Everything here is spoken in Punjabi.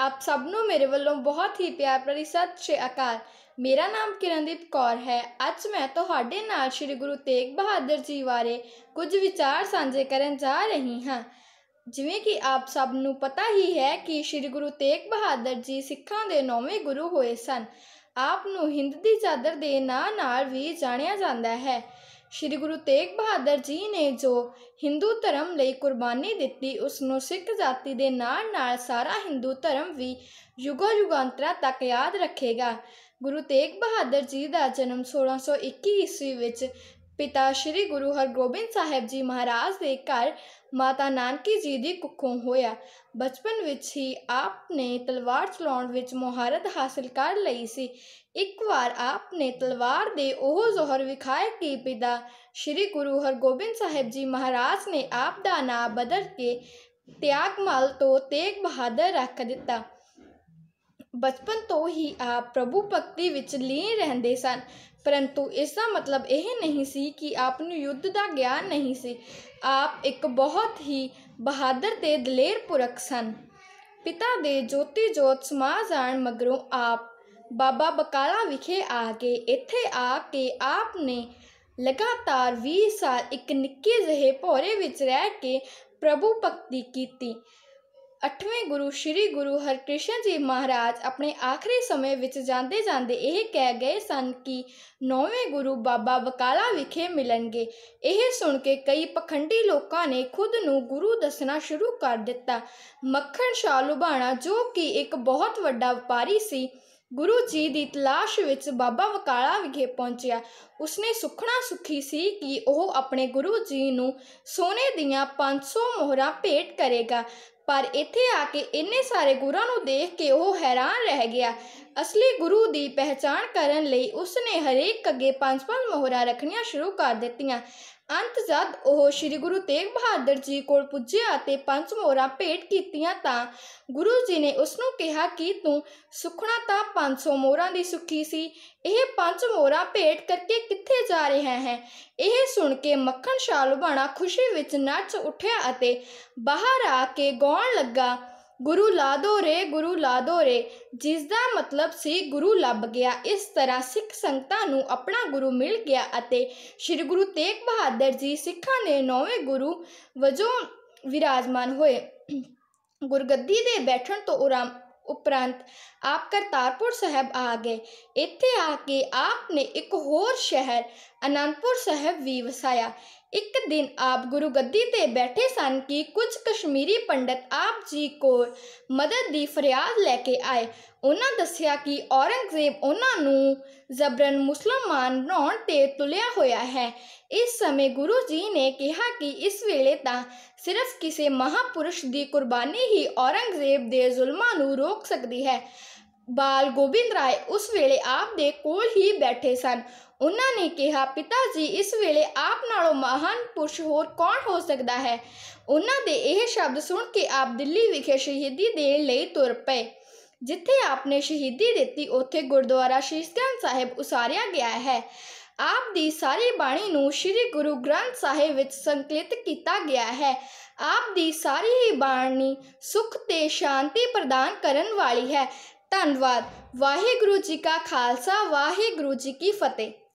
ਆਪ ਸਭ ਨੂੰ ਮੇਰੇ ਵੱਲੋਂ ਬਹੁਤ ਹੀ ਪਿਆਰ ਭਰੀ ਸਤਿ ਸ਼੍ਰੀ ਅਕਾਲ ਮੇਰਾ ਨਾਮ ਕਿਰਨਦੀਪ ਕੌਰ ਹੈ ਅੱਜ ਮੈਂ ਤੁਹਾਡੇ ਨਾਲ ਸ੍ਰੀ ਗੁਰੂ ਤੇਗ ਬਹਾਦਰ ਜੀ ਬਾਰੇ ਕੁਝ ਵਿਚਾਰ ਸਾਂਝੇ ਕਰਨ ਜਾ ਰਹੀ ਹਾਂ ਜਿਵੇਂ ਕਿ ਆਪ ਸਭ ਨੂੰ ਪਤਾ ਹੀ ਹੈ ਕਿ ਸ੍ਰੀ ਗੁਰੂ ਤੇਗ ਬਹਾਦਰ ਜੀ ਸਿੱਖਾਂ ਦੇ ਨੌਵੇਂ ਗੁਰੂ ਹੋਏ ਸਨ ਆਪ ਨੂੰ ਹਿੰਦ ਦੀ ਚਾਦਰ ਦੇ ਨਾਂ ਨਾਲ ਵੀ ਜਾਣਿਆ ਜਾਂਦਾ ਹੈ ਸ਼੍ਰੀ ਗੁਰੂ ਤੇਗ ਬਹਾਦਰ ਜੀ ਨੇ ਜੋ ਹਿੰਦੂ ਧਰਮ ਲਈ ਕੁਰਬਾਨੀ ਦਿੱਤੀ ਉਸ ਨੂੰ ਸਿੱਖ ਜਾਤੀ ਦੇ ਨਾਲ ਨਾਲ ਸਾਰਾ ਹਿੰਦੂ ਧਰਮ ਵੀ ਯੁਗੋ ਯੁਗਾਂਤਰਾ ਤੱਕ ਯਾਦ ਰੱਖੇਗਾ ਗੁਰੂ ਤੇਗ ਬਹਾਦਰ ਜੀ ਦਾ ਜਨਮ 1621 ਈਸਵੀ ਵਿੱਚ ਪਿਤਾ ਸ੍ਰੀ ਗੁਰੂ ਹਰਗੋਬਿੰਦ ਸਾਹਿਬ ਜੀ ਮਹਾਰਾਜ ਦੇ ਘਰ ਮਾਤਾ ਨਾਨਕੀ ਜੀ ਦੀ ਕੁੱਖੋਂ ਹੋਇਆ ਬਚਪਨ ਵਿੱਚ ਹੀ ਆਪ ਨੇ ਤਲਵਾਰ ਚਲਾਉਣ ਵਿੱਚ ਮਹਾਰਤ ਹਾਸਲ ਕਰ ਲਈ ਸੀ ਇੱਕ ਵਾਰ ਆਪ ਨੇ ਤਲਵਾਰ ਦੇ ਉਹ ਜ਼ੋਹਰ ਵਿਖਾਏ ਕਿ ਪਿਤਾ ਸ੍ਰੀ ਗੁਰੂ ਹਰਗੋਬਿੰਦ ਸਾਹਿਬ ਜੀ ਮਹਾਰਾਜ ਨੇ ਆਪ ਦਾ ਨਾਮ ਬਦਲ ਕੇ ਤਿਆਗਮਲ ਤੋਂ ਤੇਗ ਬਹਾਦਰ ਰੱਖ ਦਿੱਤਾ ਬਚਪਨ ਤੋਂ ਹੀ ਆਪ ਪ੍ਰਭੂ ਭਗਤੀ ਵਿੱਚ ਲੀਨ ਰਹਿੰਦੇ ਸਨ ਪਰੰਤੂ ਇਸ ਦਾ ਮਤਲਬ ਇਹ ਨਹੀਂ ਸੀ ਕਿ ਆਪ ਨੂੰ ਯੁੱਧ ਦਾ ਗਿਆਨ ਨਹੀਂ ਸੀ ਆਪ ਇੱਕ ਬਹੁਤ ਹੀ ਬਹਾਦਰ ਤੇ ਦਲੇਰ ਪੁਰਖ ਸਨ ਪਿਤਾ ਦੇ ਜੋਤੀ ਜੋਤ ਸਮਾ ਜਾਣ ਮਗਰੋਂ ਆਪ ਬਾਬਾ ਬਕਾਲਾ ਵਿਖੇ ਆ ਕੇ ਇੱਥੇ ਆ ਕੇ ਆਪ ਨੇ ਲਗਾਤਾਰ 20 ਸਾਲ ਇੱਕ ਨਿੱਕੇ ਜਿਹੇ ਭੋਰੇ ਵਿੱਚ ਰਹਿ ਕੇ ਪ੍ਰਭੂ ਭਗਤੀ ਕੀਤੀ ਅੱਠਵੇਂ ਗੁਰੂ ਸ੍ਰੀ ਗੁਰੂ ਹਰਕ੍ਰਿਸ਼ਨ ਜੀ ਮਹਾਰਾਜ ਆਪਣੇ ਆਖਰੀ ਸਮੇਂ ਵਿੱਚ ਜਾਂਦੇ ਜਾਂਦੇ ਇਹ ਕਹਿ ਗਏ ਸਨ ਕਿ ਨੌਵੇਂ ਗੁਰੂ ਬਾਬਾ ਵਕਾਲਾ ਵਿਖੇ ਮਿਲਣਗੇ ਇਹ ਸੁਣ ਕੇ ਕਈ ਪਖੰਡੀ ਲੋਕਾਂ ਨੇ ਖੁਦ ਨੂੰ ਗੁਰੂ ਦੱਸਣਾ ਸ਼ੁਰੂ ਕਰ ਦਿੱਤਾ ਮੱਖਣ ਸ਼ਾਹ ਲੁਬਾਣਾ ਜੋ ਕਿ ਇੱਕ ਬਹੁਤ ਵੱਡਾ ਵਪਾਰੀ ਸੀ ਗੁਰੂ ਜੀ ਦੀ ਤਲਾਸ਼ ਵਿੱਚ ਬਾਬਾ ਵਕਾਲਾ ਵਿਖੇ ਪਹੁੰਚਿਆ ਉਸਨੇ ਸੁਖਣਾ ਸੁਖੀ ਸੀ ਕਿ ਉਹ ਆਪਣੇ ਗੁਰੂ ਜੀ ਨੂੰ ਸੋਨੇ ਦੀਆਂ 500 ਮੋਹਰਾਂ ਭੇਟ ਕਰੇਗਾ ਪਰ ਇੱਥੇ ਆ ਕੇ ਇੰਨੇ ਸਾਰੇ ਗੁਰਾਂ ਨੂੰ ਦੇਖ ਕੇ ਉਹ ਹੈਰਾਨ ਰਹਿ ਗਿਆ ਅਸਲੀ ਗੁਰੂ ਦੀ ਪਹਿਚਾਣ ਕਰਨ ਲਈ ਉਸਨੇ ਹਰੇਕ ਅੱਗੇ ਪੰਜ ਪੰਜ ਮੋਹਰਾ ਰੱਖਣੀਆਂ ਸ਼ੁਰੂ ਕਰ ਦਿੱਤੀਆਂ ਅੰਤ ਜਦ ਉਹ ਸ੍ਰੀ ਗੁਰੂ ਤੇਗ ਬਹਾਦਰ ਜੀ ਕੋਲ ਪੁੱਜਿਆ ਤੇ ਪੰਜ ਮੋਹਰਾਂ ਭੇਟ ਕੀਤੀਆਂ ਤਾਂ ਗੁਰੂ ਜੀ ਨੇ ਉਸ ਨੂੰ ਕਿਹਾ ਕਿ ਤੂੰ ਸੁਖਣਾ ਤਾਂ 500 ਮੋਹਰਾਂ ਦੀ ਸੁਖੀ ਸੀ ਇਹ ਪੰਜ ਮੋਹਰਾਂ ਭੇਟ ਕਰਕੇ ਕਿੱਥੇ ਜਾ ਰਿਹਾ ਹੈ ਇਹ ਸੁਣ ਕੇ ਮੱਖਣ ਸ਼ਾਹ ਲੁਬਾਣਾ ਖੁਸ਼ੀ ਵਿੱਚ ਨੱਚ ਉੱਠਿਆ ਅਤੇ ਬਾਹਰ ਆ ਕੇ ਗਾਉਣ ਲੱਗਾ ਗੁਰੂ ਲਾ ਦੋ ਰੇ ਗੁਰੂ ਲਾ ਦੋ ਰੇ ਜਿਸ ਦਾ ਮਤਲਬ ਸੀ ਗੁਰੂ ਲੱਭ ਗਿਆ ਇਸ ਤਰ੍ਹਾਂ ਸਿੱਖ ਸੰਗਤਾਂ ਨੂੰ ਆਪਣਾ ਗੁਰੂ ਮਿਲ ਗਿਆ ਅਤੇ ਸ੍ਰੀ ਗੁਰੂ ਤੇਗ ਬਹਾਦਰ ਜੀ ਸਿੱਖਾਂ ਦੇ ਨੌਵੇਂ ਗੁਰੂ ਵਜੋਂ ਵਿਰਾਜਮਾਨ ਹੋਏ ਗੁਰਗੱਦੀ ਦੇ ਬੈਠਣ ਤੋਂ ਉਪਰੰਤ ਆਪ ਕਰਤਾਰਪੁਰ ਸਾਹਿਬ ਆ ਗਏ ਇੱਥੇ ਆ ਕੇ ਆਪ ਨੇ ਇੱਕ ਹੋਰ ਸ਼ਹਿਰ ਅਨੰਦਪੁਰ ਸਾਹਿਬ ਵੀ ਵਸਾਇਆ ਇੱਕ ਦਿਨ ਆਪ ਗੁਰੂ ਗੱਦੀ ਤੇ ਬੈਠੇ ਸਨ ਕਿ ਕੁਝ ਕਸ਼ਮੀਰੀ ਪੰਡਤ ਆਪ ਜੀ ਕੋਲ ਮਦਦ ਦੀ ਫਰਿਆਦ ਲੈ ਕੇ ਆਏ ਉਹਨਾਂ ਦੱਸਿਆ ਕਿ ਔਰੰਗਜ਼ੇਬ ਉਹਨਾਂ ਨੂੰ ਜ਼ਬਰਨ ਮੁਸਲਮਾਨ ਬਣਾਉਣ ਤੇ ਤੁਲਿਆ ਹੋਇਆ ਹੈ ਇਸ ਸਮੇਂ ਗੁਰੂ ਜੀ ਨੇ ਕਿਹਾ ਕਿ ਇਸ ਵੇਲੇ ਤਾਂ ਸਿਰਫ ਕਿਸੇ ਮਹਾਪੁਰਸ਼ ਦੀ ਕੁਰਬਾਨੀ ਹੀ ਔਰੰਗਜ਼ੇਬ ਦੇ ਜ਼ੁਲਮਾਂ ਨੂੰ ਰੋਕ ਸਕਦੀ ਹੈ ਬਾਲ ਗੋਬਿੰਦ ਰਾਏ ਉਸ ਵੇਲੇ ਆਪ ਦੇ ਕੋਲ ਹੀ ਬੈਠੇ ਸਨ ਉਹਨਾਂ ਨੇ ਕਿਹਾ ਪਿਤਾ ਜੀ ਇਸ ਵੇਲੇ ਆਪ ਨਾਲੋਂ ਮਹਾਨ ਪੁਰਸ਼ ਹੋਰ ਕੌਣ ਹੋ ਸਕਦਾ ਹੈ ਉਹਨਾਂ ਦੇ ਇਹ ਸ਼ਬਦ ਸੁਣ ਕੇ ਆਪ ਦਿੱਲੀ ਵਿਖੇ ਸ਼ਹੀਦੀ ਦੇਣ ਲਈ ਤੁਰ ਪਏ ਜਿੱਥੇ ਆਪਨੇ ਸ਼ਹੀਦੀ ਦਿੱਤੀ ਉੱਥੇ ਗੁਰਦੁਆਰਾ ਸ਼ੀਸ਼ਗੰਜ ਸਾਹਿਬ ਉਸਾਰਿਆ ਗਿਆ ਹੈ ਆਪ ਦੀ ਸਾਰੀ ਬਾਣੀ ਨੂੰ ਸ੍ਰੀ ਗੁਰੂ ਗ੍ਰੰਥ ਸਾਹਿਬ ਵਿੱਚ ਸੰਕਲਿਤ ਕੀਤਾ ਗਿਆ ਹੈ ਆਪ ਦੀ ਸਾਰੀ ਹੀ ਬਾਣੀ ਸੁਖ ਤੇ ਸ਼ਾਂਤੀ ਪ੍ਰਦਾਨ ਕਰਨ ਵਾਲੀ ਹੈ ਧੰਨਵਾਦ ਵਾਹਿਗੁਰੂ ਜੀ ਕਾ ਖਾਲਸਾ ਵਾਹਿਗੁਰੂ ਜੀ ਕੀ ਫਤਿਹ